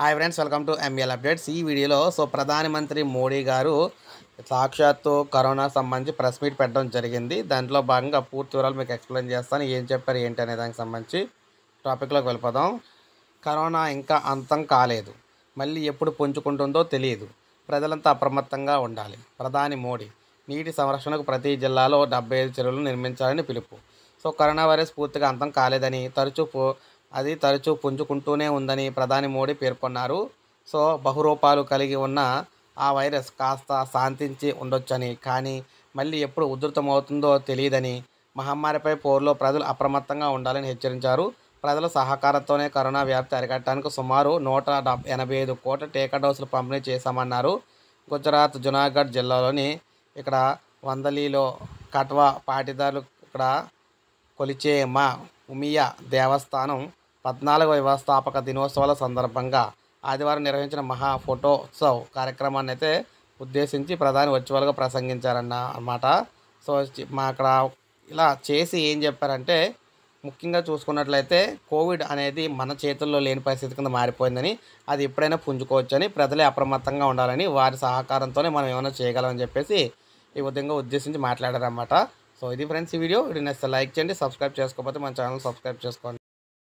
hi friends welcome to ML updates ఈ వీడియోలో so ప్రధానమంత్రి మోడీ గారు సాక్షాత్తు కరోనా సంబంధించి ప్రెస్ మీట్ పెట్టడం జరిగింది దాంట్లో భాగంగా పూర్తి వివరాలు మీకు ఎక్స్ప్లెయిన్ చేస్తాను ఏం చెప్పారు ఏంటి అనే దానికి సంబంధించి టాపిక్లోకి వెళ్ళిపోదాం కరోనా ఇంకా అంతం కాలేదు మళ్ళీ ఎప్పుడు పుంజుకుంటుందో తెలియదు ప్రజలంతా అప్రమత్తంగా ఉండాలి ప్రధాని మోడీ నీటి సంరక్షణకు ప్రతి జిల్లాలో డెబ్బై ఐదు చెరువులు నిర్మించాలని పిలుపు సో కరోనా వైరస్ పూర్తిగా అంతం కాలేదని తరచూ అది తరచూ పుంజుకుంటూనే ఉందని ప్రధాని మోడీ పేర్కొన్నారు సో బహురూపాలు కలిగి ఉన్న ఆ వైరస్ కాస్త శాంతించి ఉండొచ్చని కానీ మళ్ళీ ఎప్పుడు ఉధృతమవుతుందో తెలియదని మహమ్మారిపై పోరులో ప్రజలు అప్రమత్తంగా ఉండాలని హెచ్చరించారు ప్రజల సహకారంతోనే కరోనా వ్యాప్తి అరికట్టడానికి సుమారు నూట ఎనభై ఐదు కోట్ల టీకా డోసులు పంపిణీ చేశామన్నారు గుజరాత్ జునాగఢ్ జిల్లాలోని ఇక్కడ వందలీలో కట్వా పాటిదారులు ఇక్కడ కొలిచే మా ఉమియా దేవస్థానం పద్నాలుగవ వ్యవస్థాపక దినోత్సవాల సందర్భంగా ఆదివారం నిర్వహించిన మహా ఫోటోత్సవ్ కార్యక్రమాన్ని అయితే ఉద్దేశించి ప్రధాని వర్చువల్గా ప్రసంగించారన్న అన్నమాట సో మా అక్కడ ఇలా చేసి ఏం చెప్పారంటే ముఖ్యంగా చూసుకున్నట్లయితే కోవిడ్ అనేది మన చేతుల్లో లేని పరిస్థితి కింద మారిపోయిందని అది ఎప్పుడైనా పుంజుకోవచ్చని ప్రజలే అప్రమత్తంగా ఉండాలని వారి సహకారంతోనే మనం ఏమైనా చేయగలమని చెప్పేసి ఈ విధంగా ఉద్దేశించి మాట్లాడారన్నమాట సో ఇది ఫ్రెండ్స్ ఈ వీడియో వీడియో నచ్చితే లైక్ చేయండి సబ్స్క్రైబ్ చేసుకోకపోతే మన ఛానల్ సబ్స్క్రైబ్ చేసుకోండి